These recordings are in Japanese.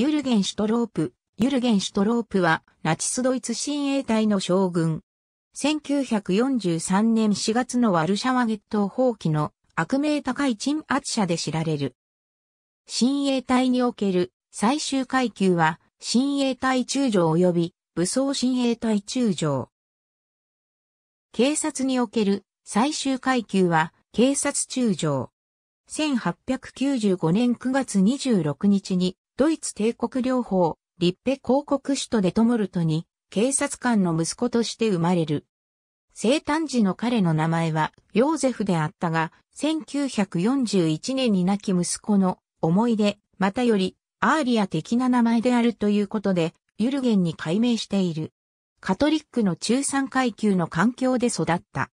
ユルゲン・シュトロープ。ユルゲン・シュトロープは、ナチスドイツ親衛隊の将軍。1943年4月のワルシャワゲット放棄の悪名高い鎮圧者で知られる。親衛隊における最終階級は、親衛隊中将及び武装親衛隊中将。警察における最終階級は、警察中将。1895年9月26日にドイツ帝国両法、リッペ広告首都デトモルトに、警察官の息子として生まれる。生誕時の彼の名前はヨーゼフであったが、1941年に亡き息子の思い出、またよりアーリア的な名前であるということで、ユルゲンに改名している。カトリックの中産階級の環境で育った。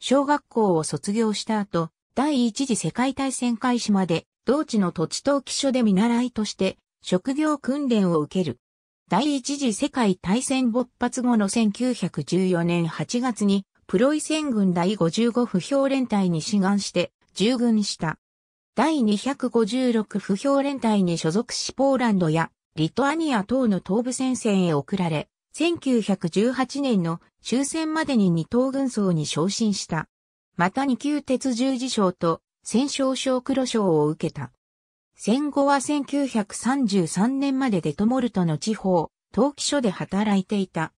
小学校を卒業した後、第一次世界大戦開始まで、同地の土地登記所で見習いとして職業訓練を受ける。第一次世界大戦勃発後の1914年8月に、プロイセン軍第55不評連隊に志願して従軍した。第256不評連隊に所属しポーランドやリトアニア等の東部戦線へ送られ、1918年の終戦までに二等軍曹に昇進した。また二級鉄十字章と戦勝章黒章を受けた。戦後は1933年までデトモルトの地方、登記所で働いていた。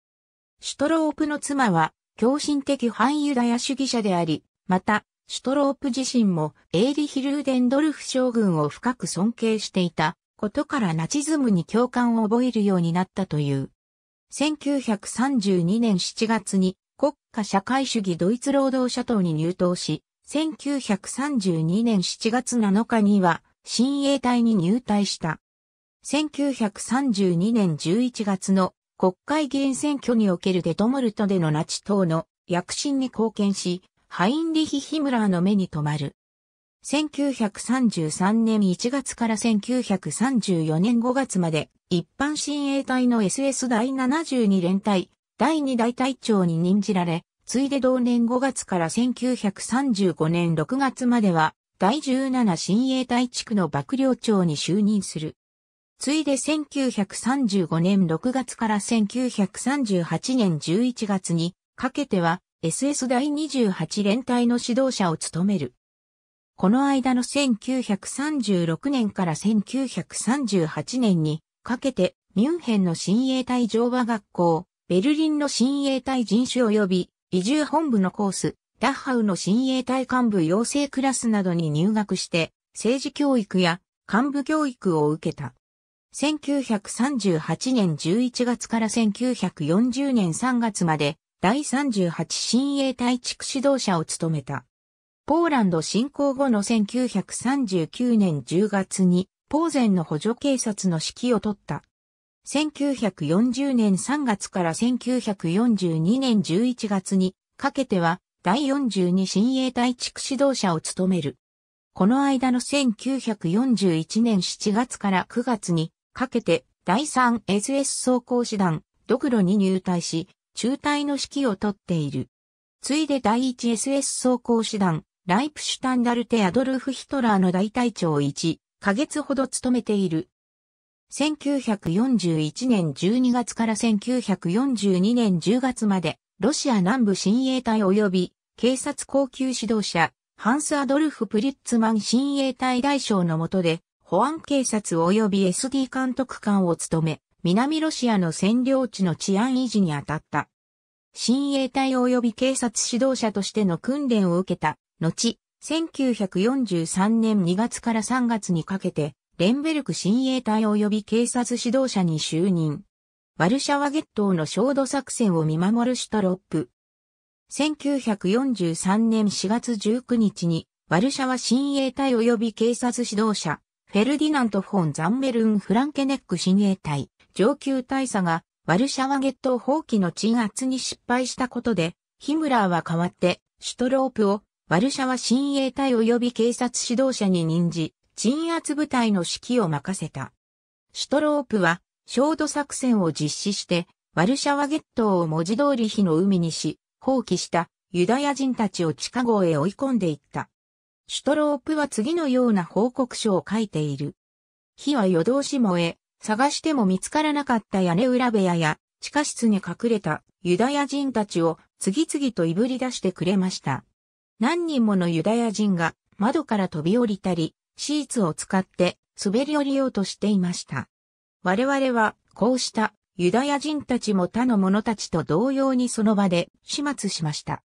シュトロープの妻は、狂信的反ユダヤ主義者であり、また、シュトロープ自身もエーリヒルーデンドルフ将軍を深く尊敬していたことからナチズムに共感を覚えるようになったという。1932年7月に国家社会主義ドイツ労働者党に入党し、1932年7月7日には親衛隊に入隊した。1932年11月の国会議員選挙におけるデトモルトでのナチ党の躍進に貢献し、ハインリヒ・ヒムラーの目に留まる。1933年1月から1934年5月まで一般親衛隊の SS 第72連隊第2大隊長に任じられ、ついで同年5月から1935年6月までは第17新衛隊地区の幕僚長に就任する。ついで1935年6月から1938年11月にかけては SS 第28連隊の指導者を務める。この間の1936年から1938年にかけてミュンヘンの新衛隊乗馬学校、ベルリンの新衛隊人種及び移住本部のコース、ダッハウの親衛隊幹部養成クラスなどに入学して、政治教育や幹部教育を受けた。1938年11月から1940年3月まで第38新衛隊地区指導者を務めた。ポーランド侵攻後の1939年10月にポーゼンの補助警察の指揮を取った。1940年3月から1942年11月にかけては第42新鋭隊地区指導者を務める。この間の1941年7月から9月にかけて第 3SS 装甲師団、ドクロに入隊し、中隊の指揮をとっている。ついで第 1SS 装甲師団、ライプシュタンダルテ・アドルフ・ヒトラーの大隊長1、ヶ月ほど務めている。1941年12月から1942年10月までロシア南部親衛隊及び警察高級指導者、ハンス・アドルフ・プリッツマン親衛隊大将の下で、保安警察及び SD 監督官を務め、南ロシアの占領地の治安維持に当たった。親衛隊及び警察指導者としての訓練を受けた、後、1943年2月から3月にかけて、レンベルク親衛隊及び警察指導者に就任。ワルシャワ月頭の焦土作戦を見守るシュトロップ。1943年4月19日に、ワルシャワ親衛隊及び警察指導者、フェルディナント・フォン・ザンメルン・フランケネック親衛隊、上級大佐が、ワルシャワゲット放棄の鎮圧に失敗したことで、ヒムラーは代わって、シュトロープを、ワルシャワ親衛隊及び警察指導者に任じ、鎮圧部隊の指揮を任せた。シュトロープは、焦土作戦を実施して、ワルシャワゲットを文字通り火の海にし、放棄したユダヤ人たちを地下壕へ追い込んでいった。シュトロープは次のような報告書を書いている。火は夜通し燃え、探しても見つからなかった屋根裏部屋や地下室に隠れたユダヤ人たちを次々といぶり出してくれました。何人ものユダヤ人が窓から飛び降りたり、シーツを使って滑り降りようとしていました。我々は、こうしたユダヤ人たちも他の者たちと同様にその場で始末しました。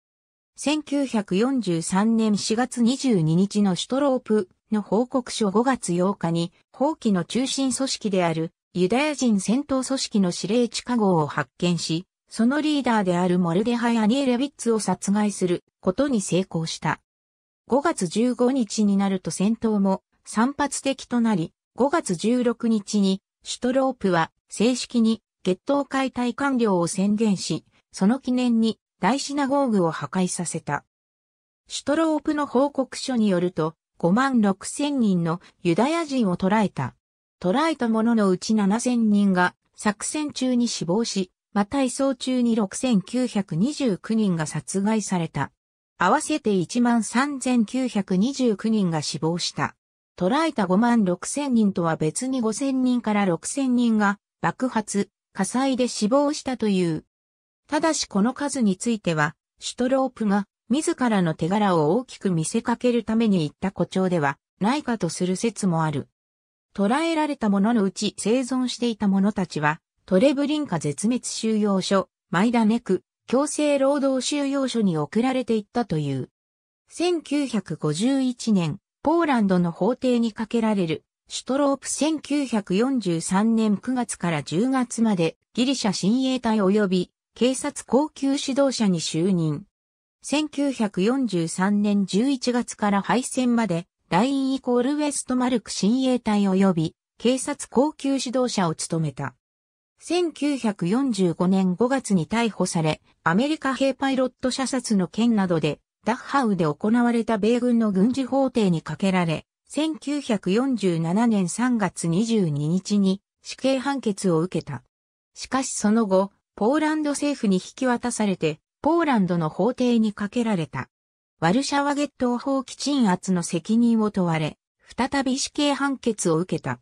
1943年4月22日のシュトロープの報告書5月8日に、法規の中心組織であるユダヤ人戦闘組織の司令地下号を発見し、そのリーダーであるモルデハイ・アニエ・レビッツを殺害することに成功した。5月15日になると戦闘も散発的となり、5月16日にシュトロープは正式に月頭解体完了を宣言し、その記念に大シナゴーグを破壊させた。シュトロープの報告書によると、5万6千人のユダヤ人を捕らえた。捕らえた者のうち7千人が作戦中に死亡し、また移送中に6929人が殺害された。合わせて13,929人が死亡した。捕らえた5万6千人とは別に5千人から6千人が爆発、火災で死亡したという。ただしこの数については、シュトロープが自らの手柄を大きく見せかけるために言った誇張ではないかとする説もある。捕らえられた者のうち生存していた者たちは、トレブリンカ絶滅収容所、マイダネク、強制労働収容所に送られていったという。1951年、ポーランドの法廷にかけられる、シュトロープ1943年9月から10月までギリシャ親衛隊及び警察高級指導者に就任。1943年11月から敗戦まで、ラインイコールウェストマルク親衛隊及び警察高級指導者を務めた。1945年5月に逮捕され、アメリカ兵パイロット射殺の件などでダッハウで行われた米軍の軍事法廷にかけられ、1947年3月22日に死刑判決を受けた。しかしその後、ポーランド政府に引き渡されて、ポーランドの法廷にかけられた。ワルシャワゲット法規鎮圧の責任を問われ、再び死刑判決を受けた。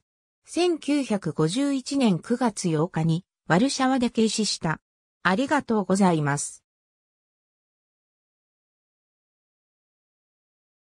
1951年9月8日にワルシャワで停止した。ありがとうございます。